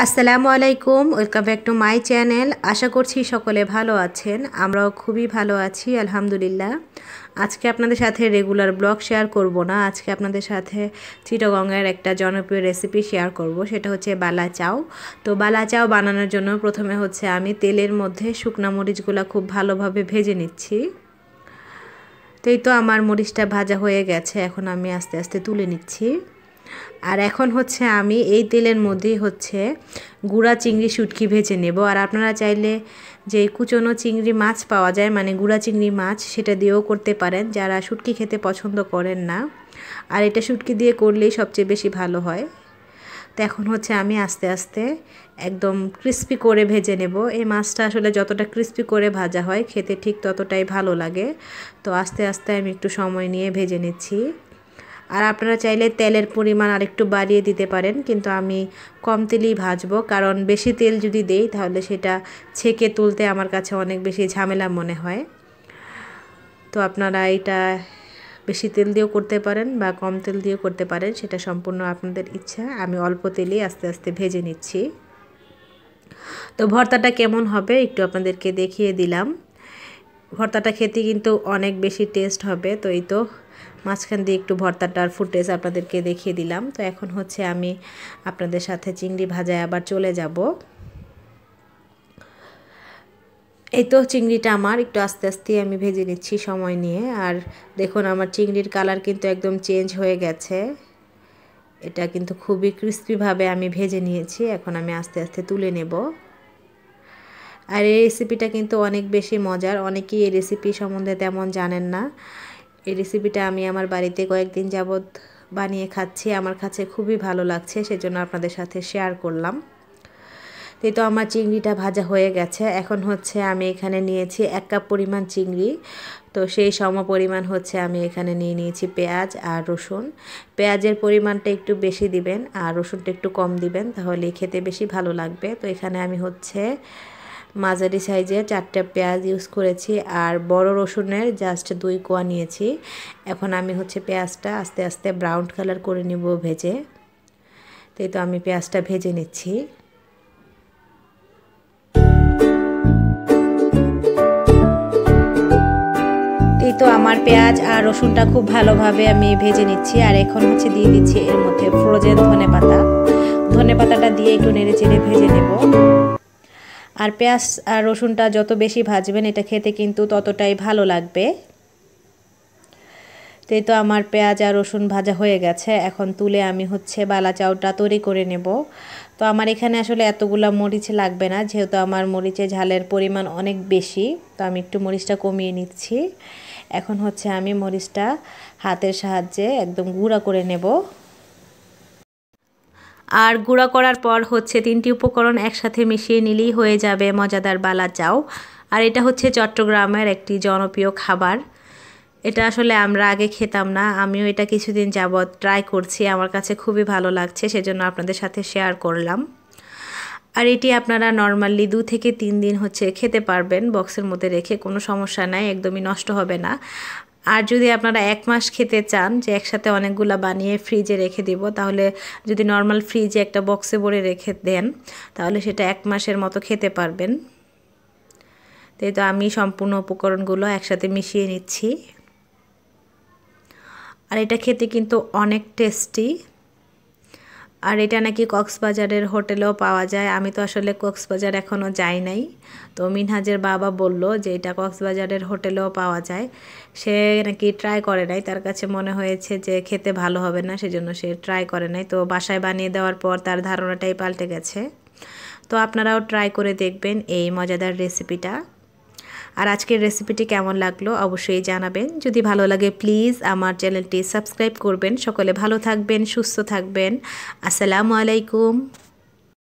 আসসালামু আলাইকুম welcome back to my channel আশা করছি সকলে ভালো আছেন আমরাও খুবই ভালো আছি আলহামদুলিল্লাহ আজকে আপনাদের সাথে রেগুলার ব্লগ শেয়ার করব না আজকে আপনাদের সাথে চিটগঙ্গের একটা জনপ্রিয় রেসিপি শেয়ার করব সেটা হচ্ছে বালা চাও তো বালা চাও বানানোর জন্য প্রথমে হচ্ছে আমি তেলের মধ্যে শুকনো মরিচগুলো খুব ভালোভাবে ভেজে নিচ্ছি তো এই তো আমার মরিচটা ভাজা হয়ে গেছে এখন আমি আস্তে আস্তে তুলে নিচ্ছি আর এখন হচ্ছে আমি এই তেলের মধ্যেই হচ্ছে গুঁড়া চিংড়ি শুটকি ভেজে নেব আর আপনারা চাইলে যে কুচনো চিংড়ি মাছ পাওয়া যায় মানে গুঁড়া চিংড়ি মাছ সেটা দিয়েও করতে পারেন যারা শুটকি খেতে পছন্দ করেন না আর এটা শুটকি দিয়ে করলেই সবচেয়ে বেশি ভালো হয় তো এখন হচ্ছে আমি আস্তে আস্তে একদম ক্রিস্পি করে ভেজে নেব এই মাছটা আসলে যতটা ক্রিস্পি করে ভাজা হয় খেতে ঠিক ততটাই ভালো লাগে তো আস্তে আস্তে আমি একটু সময় নিয়ে ভেজে নিচ্ছি আর আপনারা চাইলে তেলের পরিমাণ আরেকটু বাড়িয়ে দিতে পারেন কিন্তু আমি কম তেলেই ভাজবো কারণ বেশি তেল যদি দেই তাহলে সেটা ছেঁকে তুলতে আমার কাছে অনেক বেশি ঝামেলা মনে হয় তো আপনারা এটা বেশি তেল দিয়েও করতে পারেন বা কম তেল দিয়েও করতে পারেন সেটা সম্পূর্ণ আপনাদের ইচ্ছা আমি অল্প তেলেই আস্তে আস্তে ভেজে নিচ্ছি তো ভর্তাটা কেমন হবে একটু আপনাদেরকে দেখিয়ে দিলাম ভর্তাটা খেতে কিন্তু অনেক বেশি টেস্ট হবে তো এই তো মাঝখান দিয়ে একটু ভর্তাটার ফুটেজ আপনাদেরকে দেখিয়ে দিলাম তো এখন হচ্ছে আমি আপনাদের সাথে চিংড়ি ভাজায় আবার চলে যাব এই তো চিংড়িটা আমার একটু আস্তে আস্তে আমি ভেজে নিচ্ছি সময় নিয়ে আর দেখুন আমার চিংড়ির কালার কিন্তু একদম চেঞ্জ হয়ে গেছে এটা কিন্তু খুবই ক্রিস্পিভাবে আমি ভেজে নিয়েছি এখন আমি আস্তে আস্তে তুলে নেব আর এই রেসিপিটা কিন্তু অনেক বেশি মজার অনেকেই এই রেসিপি সম্বন্ধে তেমন জানেন না এই রেসিপিটা আমি আমার বাড়িতে কয়েকদিন যাবৎ বানিয়ে খাচ্ছি আমার কাছে খুবই ভালো লাগছে সেজন্য আপনাদের সাথে শেয়ার করলাম তো আমার চিংড়িটা ভাজা হয়ে গেছে এখন হচ্ছে আমি এখানে নিয়েছি এক কাপ পরিমাণ চিংড়ি তো সেই সম পরিমাণ হচ্ছে আমি এখানে নিয়ে নিয়েছি পেঁয়াজ আর রসুন পেঁয়াজের পরিমাণটা একটু বেশি দিবেন আর রসুনটা একটু কম দিবেন তাহলে খেতে বেশি ভালো লাগবে তো এখানে আমি হচ্ছে মাঝারি সাইজে চারটা পেঁয়াজ ইউজ করেছি আর বড় রসুনের জাস্ট দুই কোয়া নিয়েছি এখন আমি হচ্ছে পেঁয়াজটা আস্তে আস্তে ব্রাউন কালার করে নিব ভেজে তাই তো আমি পেঁয়াজটা ভেজে নিচ্ছি এই তো আমার পেঁয়াজ আর রসুনটা খুব ভালোভাবে আমি ভেজে নিচ্ছি আর এখন হচ্ছে দিয়ে দিচ্ছি এর মধ্যে ফ্রোজেন ধনে পাতা ধনে পাতাটা দিয়ে একটু নেড়ে চেড়ে ভেজে নেবো আর পেঁয়াজ আর রসুনটা যত বেশি ভাজবেন এটা খেতে কিন্তু ততটাই ভালো লাগবে তো তো আমার পেঁয়াজ আর রসুন ভাজা হয়ে গেছে এখন তুলে আমি হচ্ছে বালা চাউটা তৈরি করে নেব তো আমার এখানে আসলে এতগুলো মরিচ লাগবে না যেহেতু আমার মরিচে ঝালের পরিমাণ অনেক বেশি তো আমি একটু মরিচটা কমিয়ে নিচ্ছি এখন হচ্ছে আমি মরিচটা হাতের সাহায্যে একদম গুঁড়া করে নেব আর গুঁড়া করার পর হচ্ছে তিনটি উপকরণ একসাথে মিশিয়ে নিলেই হয়ে যাবে মজাদার বালা চাও আর এটা হচ্ছে চট্টগ্রামের একটি জনপ্রিয় খাবার এটা আসলে আমরা আগে খেতাম না আমিও এটা কিছুদিন যাবৎ ট্রাই করছি আমার কাছে খুবই ভালো লাগছে সেজন্য আপনাদের সাথে শেয়ার করলাম আর এটি আপনারা নর্মালি দু থেকে তিন দিন হচ্ছে খেতে পারবেন বক্সের মধ্যে রেখে কোনো সমস্যা নাই একদমই নষ্ট হবে না আর যদি আপনারা এক মাস খেতে চান যে একসাথে অনেকগুলা বানিয়ে ফ্রিজে রেখে দিব তাহলে যদি নর্মাল ফ্রিজে একটা বক্সে ভরে রেখে দেন তাহলে সেটা এক মাসের মতো খেতে পারবেন তো তো আমি সম্পূর্ণ উপকরণগুলো একসাথে মিশিয়ে নিচ্ছি আর এটা খেতে কিন্তু অনেক টেস্টি আর এটা নাকি কক্সবাজারের হোটেলেও পাওয়া যায় আমি তো আসলে কক্সবাজার এখনও যাই নাই তো মিনহাজের বাবা বলল যে এটা কক্সবাজারের হোটেলেও পাওয়া যায় সে নাকি ট্রাই করে নাই তার কাছে মনে হয়েছে যে খেতে ভালো হবে না সেজন্য সে ট্রাই করে নাই তো বাসায় বানিয়ে দেওয়ার পর তার ধারণাটাই পাল্টে গেছে তো আপনারাও ট্রাই করে দেখবেন এই মজাদার রেসিপিটা আর আজকের রেসিপিটি কেমন লাগলো অবশ্যই জানাবেন যদি ভালো লাগে প্লিজ আমার চ্যানেলটি সাবস্ক্রাইব করবেন সকলে ভালো থাকবেন সুস্থ থাকবেন আসসালামু আলাইকুম